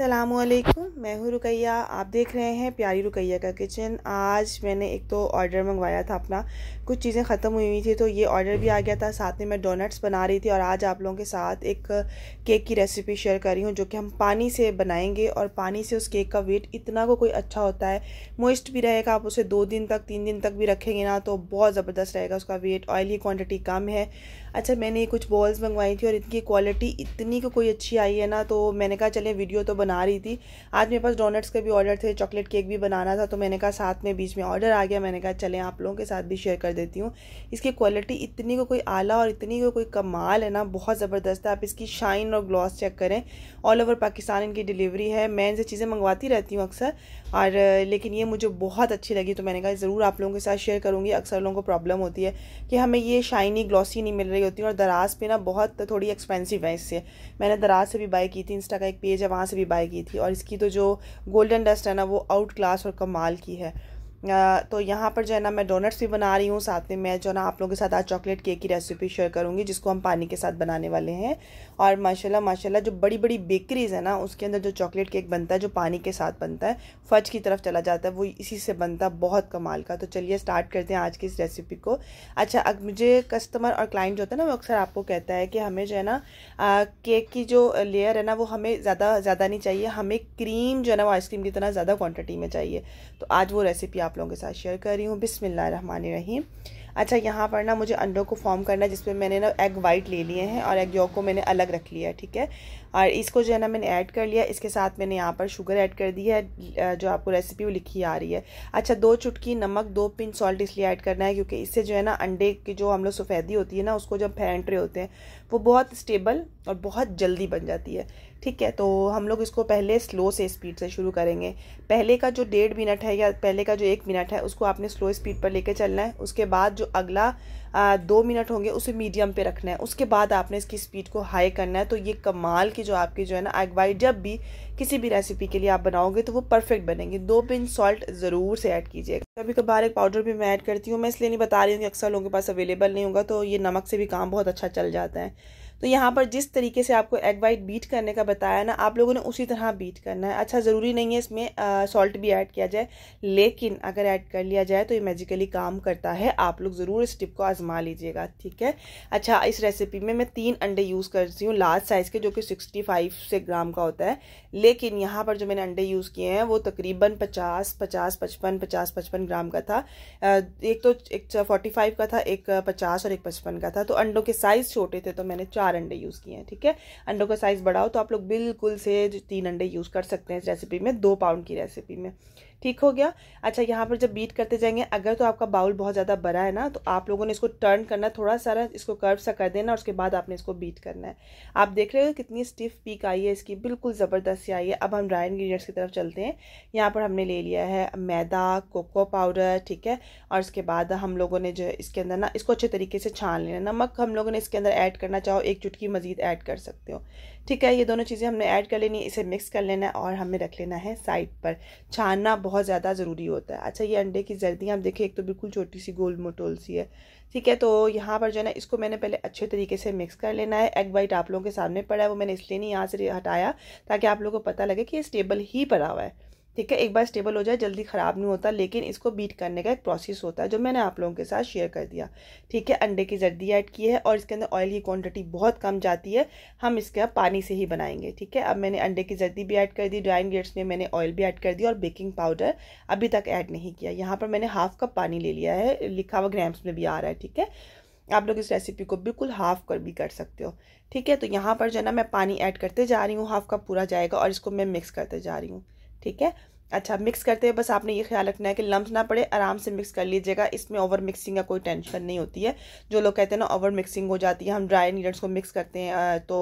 अल्लाम मैं हूँ रुकैया आप देख रहे हैं प्यारी रुकैया का किचन आज मैंने एक तो ऑर्डर मंगवाया था अपना कुछ चीज़ें ख़त्म हुई हुई थी तो ये ऑर्डर भी आ गया था साथ में मैं डोनट्स बना रही थी और आज आप लोगों के साथ एक केक की रेसिपी शेयर कर रही हूँ जो कि हम पानी से बनाएंगे और पानी से उस केक का वेट इतना को कोई अच्छा होता है मोइस्ट भी रहेगा आप उसे दो दिन तक तीन दिन तक भी रखेंगे ना तो बहुत ज़बरदस्त रहेगा उसका वेट ऑयली क्वान्टिटी कम है अच्छा मैंने कुछ बॉल्स मंगवाई थी और इनकी क्वालिटी इतनी को कोई अच्छी आई है ना तो मैंने कहा चले वीडियो तो बना रही थी आज मेरे पास डोनट्स के भी ऑर्डर थे चॉकलेट केक भी बनाना था तो मैंने कहा साथ में बीच में ऑर्डर आ गया मैंने कहा चले आप लोगों के साथ भी शेयर कर देती हूँ इसकी क्वालिटी इतनी को कोई आला और इतनी को कोई कमाल है ना बहुत ज़बरदस्त है आप इसकी शाइन और ग्लॉस चेक करें ऑल ओवर पाकिस्तान इनकी डिलीवरी है मैं इनसे चीज़ें मंगवाती रहती हूँ अक्सर और लेकिन ये मुझे बहुत अच्छी लगी तो मैंने कहा ज़रूर आप लोगों के साथ शेयर करूँगी अक्सर लोगों को प्रॉब्लम होती है कि हमें ये शाइनी ग्लॉसी नहीं मिल रही रही होती हूँ और दराज पे ना बहुत थोड़ी एक्सपेंसिव है इससे मैंने दराज से भी बाई की थी इंस्टा का एक पेज है वहाँ से भी बाई की थी और इसकी तो जो गोल्डन डस्ट है ना वो आउट क्लास और कमाल की है तो यहाँ पर जो है ना मैं डोनट्स भी बना रही हूँ साथ में मैं जो है ना आप लोगों के साथ आज चॉकलेट केक की रेसिपी शेयर करूँगी जिसको हम पानी के साथ बनाने वाले हैं और माशाल्लाह माशाल्लाह जो बड़ी बड़ी बेकरीज़ है ना उसके अंदर जो चॉकलेट केक बनता है जो पानी के साथ बनता है फज की तरफ चला जाता है वो इसी से बनता है बहुत कमाल का तो चलिए स्टार्ट करते हैं आज की इस रेसिपी को अच्छा अब मुझे कस्टमर और क्लाइंट जो होता है ना वो अक्सर आपको कहता है कि हमें जो है ना केक की जो लेयर है ना वो हमें ज़्यादा ज़्यादा नहीं चाहिए हमें क्रीम जो है ना वो आइसक्रीम की तरह ज़्यादा क्वान्टिटी में चाहिए तो आज वो रेसिपी आप आप लोगों के साथ शेयर कर रही हूँ रही अच्छा यहाँ पर ना मुझे अंडों को फॉर्म करना है जिसमें मैंने ना एग वाइट ले लिए हैं और एग योग को मैंने अलग रख लिया है ठीक है और इसको जो है ना मैंने ऐड कर लिया इसके साथ मैंने यहाँ पर शुगर ऐड कर दी है जो आपको रेसिपी वो लिखी आ रही है अच्छा दो चुटकी नमक दो पिन सॉल्ट इसलिए ऐड करना है क्योंकि इससे जो है ना अंडे की जो हम लोग सफ़ेदी होती है ना उसको जब फेंट रहे होते हैं वो बहुत स्टेबल और बहुत जल्दी बन जाती है ठीक है तो हम लोग इसको पहले स्लो से स्पीड से शुरू करेंगे पहले का जो डेढ़ मिनट है या पहले का जो एक मिनट है उसको आपने स्लो स्पीड पर लेके चलना है उसके बाद जो अगला आ, दो मिनट होंगे उसे मीडियम पे रखना है उसके बाद आपने इसकी स्पीड को हाई करना है तो ये कमाल की जो आपकी जो है ना अगवाई जब भी किसी भी रेसिपी के लिए आप बनाओगे तो वो परफेक्ट बनेंगे दो पिन सॉल्ट ज़रूर से ऐड कीजिएगा कभी कभार एक पाउडर भी मैं ऐड करती हूँ मैं इसलिए नहीं बता रही हूँ कि अक्सर लोगों के पास अवेलेबल नहीं होगा तो ये नमक से भी काम बहुत अच्छा चल जाता है तो यहाँ पर जिस तरीके से आपको एग वाइट बीट करने का बताया ना आप लोगों ने उसी तरह बीट करना है अच्छा ज़रूरी नहीं है इसमें सॉल्ट भी ऐड किया जाए लेकिन अगर ऐड कर लिया जाए तो ये मैजिकली काम करता है आप लोग ज़रूर इस टिप को आज़मा लीजिएगा ठीक है अच्छा इस रेसिपी में मैं तीन अंडे यूज़ करती हूँ लार्ज साइज़ के जो कि सिक्सटी फाइव से ग्राम का होता है लेकिन यहाँ पर जो मैंने अंडे यूज़ किए हैं वो तकरीबन पचास पचास पचपन पचास पचपन ग्राम का था एक तो एक फोर्टी फाइव का था एक पचास और एक पचपन का था तो अंडों के साइज़ छोटे थे तो मैंने चार चार अंडे यूज़ किए हैं ठीक है अंडों का साइज़ बढ़ाओ तो आप लोग बिल्कुल से तीन अंडे यूज़ कर सकते हैं इस रेसिपी में दो पाउंड की रेसिपी में ठीक हो गया अच्छा यहाँ पर जब बीट करते जाएंगे अगर तो आपका बाउल बहुत ज़्यादा बड़ा है ना तो आप लोगों ने इसको टर्न करना थोड़ा सारा इसको कर्व सा कर देना और उसके बाद आपने इसको बीट करना है आप देख रहे हो कितनी स्टिफ पीक आई है इसकी बिल्कुल ज़बरदस्ती आई है अब हम ड्राई इन्ग्रीडियंट्स की तरफ चलते हैं यहाँ पर हमने ले लिया है मैदा कोको पाउडर ठीक है और इसके बाद हम लोगों ने जो इसके अंदर ना इसको अच्छे तरीके से छान लेना नमक हम लोगों ने इसके अंदर ऐड करना चाहो एक चुटकी मज़ीद ऐड कर सकते हो ठीक है ये दोनों चीज़ें हमने ऐड कर लेनी है इसे मिक्स कर लेना है और हमें रख लेना है साइड पर छानना बहुत बहुत ज़्यादा ज़रूरी होता है अच्छा ये अंडे की जर्दी आप देखें एक तो बिल्कुल छोटी सी गोल मोटोल सी है ठीक है तो यहाँ पर जो है ना इसको मैंने पहले अच्छे तरीके से मिक्स कर लेना है एग वाइट आप लोगों के सामने पड़ा है वो मैंने इसलिए नहीं यहाँ से हटाया ताकि आप लोगों को पता लगे कि ये स्टेबल ही पड़ा हुआ है ठीक है एक बार स्टेबल हो जाए जल्दी ख़राब नहीं होता लेकिन इसको बीट करने का एक प्रोसेस होता है जो मैंने आप लोगों के साथ शेयर कर दिया ठीक है अंडे की जर्दी ऐड की है और इसके अंदर ऑयल की क्वांटिटी बहुत कम जाती है हम इसके अब पानी से ही बनाएंगे ठीक है अब मैंने अंडे की जर्दी भी ऐड कर दी ड्राइंग गेट्स में मैंने ऑयल भी ऐड कर दिया और बेकिंग पाउडर अभी तक ऐड नहीं किया यहाँ पर मैंने हाफ कप पानी ले लिया है लिखा हुआ ग्राम्स में भी आ रहा है ठीक है आप लोग इस रेसिपी को बिल्कुल हाफ कर भी कर सकते हो ठीक है तो यहाँ पर जो है ना मैं पानी ऐड करते जा रही हूँ हाफ कप पूरा जाएगा और इसको मैं मिक्स करते जा रही हूँ ठीक है अच्छा मिक्स करते हुए बस आपने ये ख्याल रखना है कि लम्स ना पड़े आराम से मिक्स कर लीजिएगा इसमें ओवर मिक्सिंग का कोई टेंशन नहीं होती है जो लोग कहते हैं ना ओवर मिक्सिंग हो जाती है हम ड्राई नीडल्स को मिक्स करते हैं तो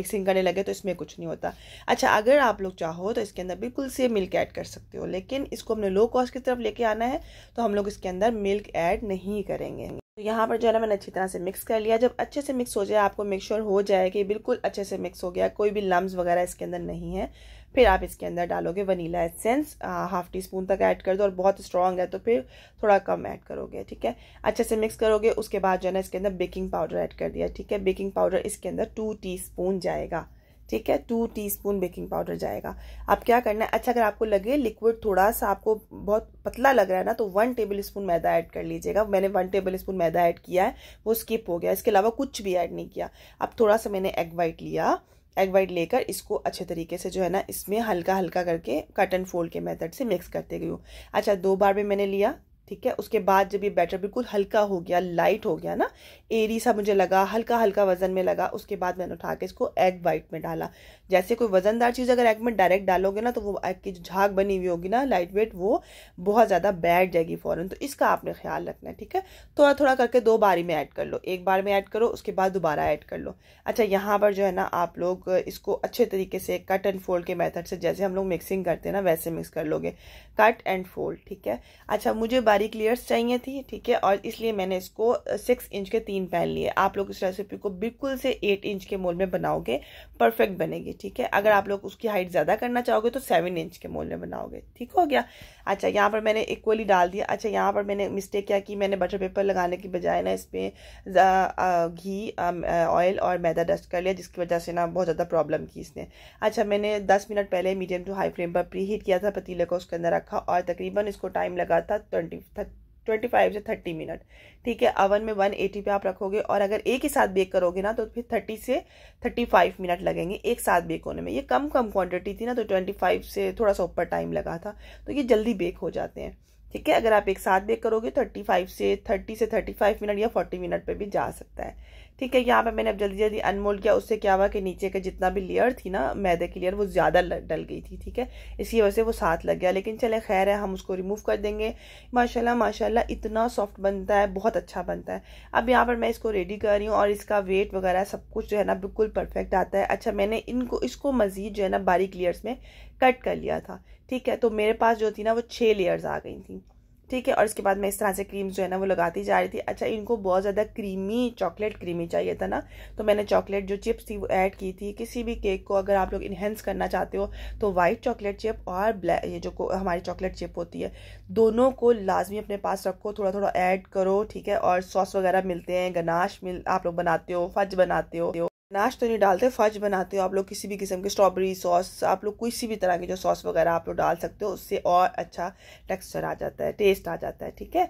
मिक्सिंग करने लगे तो इसमें कुछ नहीं होता अच्छा अगर आप लोग चाहो तो इसके अंदर बिल्कुल से मिल्क ऐड कर सकते हो लेकिन इसको हमने लो कॉस्ट की तरफ लेके आना है तो हम लोग इसके अंदर मिल्क ऐड नहीं करेंगे तो यहाँ पर जो है ना मैंने अच्छी तरह से मिक्स कर लिया जब अच्छे से मिक्स हो जाए आपको मेक श्योर हो जाए कि बिल्कुल अच्छे से मिक्स हो गया कोई भी लम्ब वगैरह इसके अंदर नहीं है फिर आप इसके अंदर डालोगे vanilla essence half teaspoon तक ऐड कर दो और बहुत स्ट्रॉन्ग है तो फिर थोड़ा कम ऐड करोगे ठीक है अच्छे से मिक्स करोगे उसके बाद जो है ना इसके अंदर बेकिंग पाउडर ऐड कर दिया ठीक है बेकिंग पाउडर इसके अंदर टू टी जाएगा ठीक है टू टीस्पून बेकिंग पाउडर जाएगा आप क्या करना है अच्छा अगर आपको लगे लिक्विड थोड़ा सा आपको बहुत पतला लग रहा है ना तो वन टेबल स्पून मैदा ऐड कर लीजिएगा मैंने वन टेबल स्पून मैदा ऐड किया है वो स्किप हो गया इसके अलावा कुछ भी ऐड नहीं किया अब थोड़ा सा मैंने एग वाइट लिया एग वाइट लेकर इसको अच्छे तरीके से जो है ना इसमें हल्का हल्का करके कट एंड फोल्ड के मेथड से मिक्स करते गई हूँ अच्छा दो बार भी मैंने लिया ठीक है उसके बाद जब ये बैटर बिल्कुल हल्का हो गया लाइट हो गया ना एरी सा मुझे लगा हल्का हल्का वजन में लगा उसके बाद मैंने उठा के इसको एग वाइट में डाला जैसे कोई वजनदार चीज़ अगर एग में डायरेक्ट डालोगे ना तो वो एग की झाग बनी हुई होगी ना लाइट वेट वो बहुत ज़्यादा बैठ जाएगी फ़ौरन तो इसका आपने ख्याल रखना है ठीक है थोड़ा तो थोड़ा करके दो बारी में ऐड कर लो एक बार में ऐड करो उसके बाद दोबारा ऐड कर लो अच्छा यहाँ पर जो है ना आप लोग इसको अच्छे तरीके से कट एंड फोल्ड के मैथड से जैसे हम लोग मिक्सिंग करते हैं ना वैसे मिक्स कर लोगे कट एंड फोल्ड ठीक है अच्छा मुझे बारीक लेयर्स चाहिए थी ठीक है और इसलिए मैंने इसको सिक्स इंच के तीन पैन लिए आप लोग इस रेसिपी को बिल्कुल से एट इंच के मोल में बनाओगे परफेक्ट बनेगी ठीक है अगर आप लोग उसकी हाइट ज़्यादा करना चाहोगे तो सेवन इंच के मोल में बनाओगे ठीक हो गया अच्छा यहाँ पर मैंने इक्वली डाल दिया अच्छा यहाँ पर मैंने मिस्टेक क्या की मैंने बटर पेपर लगाने की बजाय ना इसमें घी ऑयल और मैदा डस्ट कर लिया जिसकी वजह से ना बहुत ज़्यादा प्रॉब्लम की इसने अच्छा मैंने दस मिनट पहले मीडियम टू हाई फ्लेम पर प्री हीट किया था पतीले को उसके अंदर रखा और तकरीबन इसको टाइम लगा था ट्वेंटी ट्वेंटी फाइव से थर्टी मिनट ठीक है अवन में वन एटी पे आप रखोगे और अगर एक ही साथ बेक करोगे ना तो फिर थर्टी से थर्टी फाइव मिनट लगेंगे एक साथ बेक होने में ये कम कम क्वांटिटी थी ना तो ट्वेंटी फाइव से थोड़ा सा ऊपर टाइम लगा था तो ये जल्दी बेक हो जाते हैं ठीक है अगर आप एक साथ बेक करोगे थर्टी तो फाइव से थर्टी से थर्टी फाइव मिनट या फोर्टी मिनट पे भी जा सकता है ठीक है यहाँ पे मैंने अब जल्दी जल्दी अनमोल्ड किया उससे क्या हुआ कि नीचे का जितना भी लेयर थी ना मैदे की लेयर वो ज़्यादा डल गई थी ठीक है इसी वजह से वो साथ लग गया लेकिन चले खैर है हम उसको रिमूव कर देंगे माशाल्लाह माशाल्लाह इतना सॉफ्ट बनता है बहुत अच्छा बनता है अब यहाँ पर मैं इसको रेडी कर रही हूँ और इसका वेट वगैरह सब कुछ जो है ना बिल्कुल परफेक्ट आता है अच्छा मैंने इनको इसको मज़ीद जो है ना बारीक लेयर्स में कट कर लिया था ठीक है तो मेरे पास जो थी ना वो छः लेयर्स आ गई थी ठीक है और इसके बाद मैं इस तरह से क्रीम जो है ना वो लगाती जा रही थी अच्छा इनको बहुत ज़्यादा क्रीमी चॉकलेट क्रीमी चाहिए था ना तो मैंने चॉकलेट जो चिप्स थी वो ऐड की थी किसी भी केक को अगर आप लोग इन्हेंस करना चाहते हो तो वाइट चॉकलेट चिप और ब्लैक ये जो हमारी चॉकलेट चिप होती है दोनों को लाजमी अपने पास रखो थोड़ा थोड़ा ऐड करो ठीक है और सॉस वगैरह मिलते हैं गनाश मिल आप लोग बनाते हो फज बनाते हो नाश तो नहीं डालते फज बनाते हो आप लोग किसी भी किस्म के स्ट्रॉबेरी सॉस आप लोग किसी भी तरह के जो सॉस वगैरह आप लोग डाल सकते हो उससे और अच्छा टेक्सचर आ जाता है टेस्ट आ जाता है ठीक है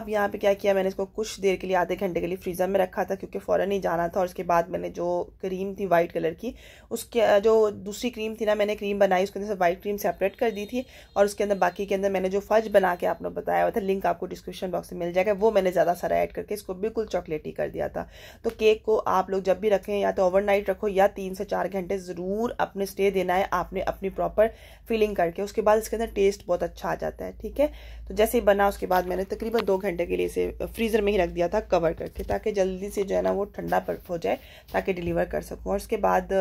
अब यहाँ पे क्या किया मैंने इसको कुछ देर के लिए आधे घंटे के लिए फ्रीज़र में रखा था क्योंकि फ़ौरन ही जाना था और उसके बाद मैंने जो क्रीम थी वाइट कलर की उसके जो दूसरी क्रीम थी ना मैंने क्रीम बनाई उसके अंदर वाइट क्रीम सेपरेट कर दी थी और उसके अंदर बाकी के अंदर मैंने जो फज बना के आप लोग बताया हुआ था लिंक आपको डिस्क्रिप्शन बॉक्स में मिल जाएगा वो मैंने ज़्यादा सारा ऐड करके इसको बिल्कुल चॉकलेटी कर दिया था तो केक को आप लोग जब भी रखें या तो ओवरनाइट रखो या तीन से चार घंटे ज़रूर अपने स्टे देना है आपने अपनी प्रॉपर फिलिंग करके उसके बाद इसके अंदर टेस्ट बहुत अच्छा आ जाता है ठीक है तो जैसे ही बना उसके बाद मैंने तकरीबन दो घंटे के लिए इसे फ्रीज़र में ही रख दिया था कवर करके ताकि जल्दी से जो है ना वो ठंडा हो जाए ताकि डिलीवर कर सकूँ और उसके बाद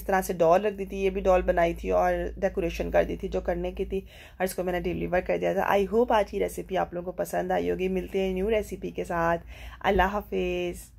इस तरह से डॉल रख दी थी ये भी डॉल बनाई थी और डेकोरेशन कर दी थी जो करने की थी और इसको मैंने डिलीवर कर दिया था आई होप आज की रेसिपी आप लोगों को पसंद आई होगी मिलते हैं न्यू रेसिपी के साथ अल्लाह हाफिज़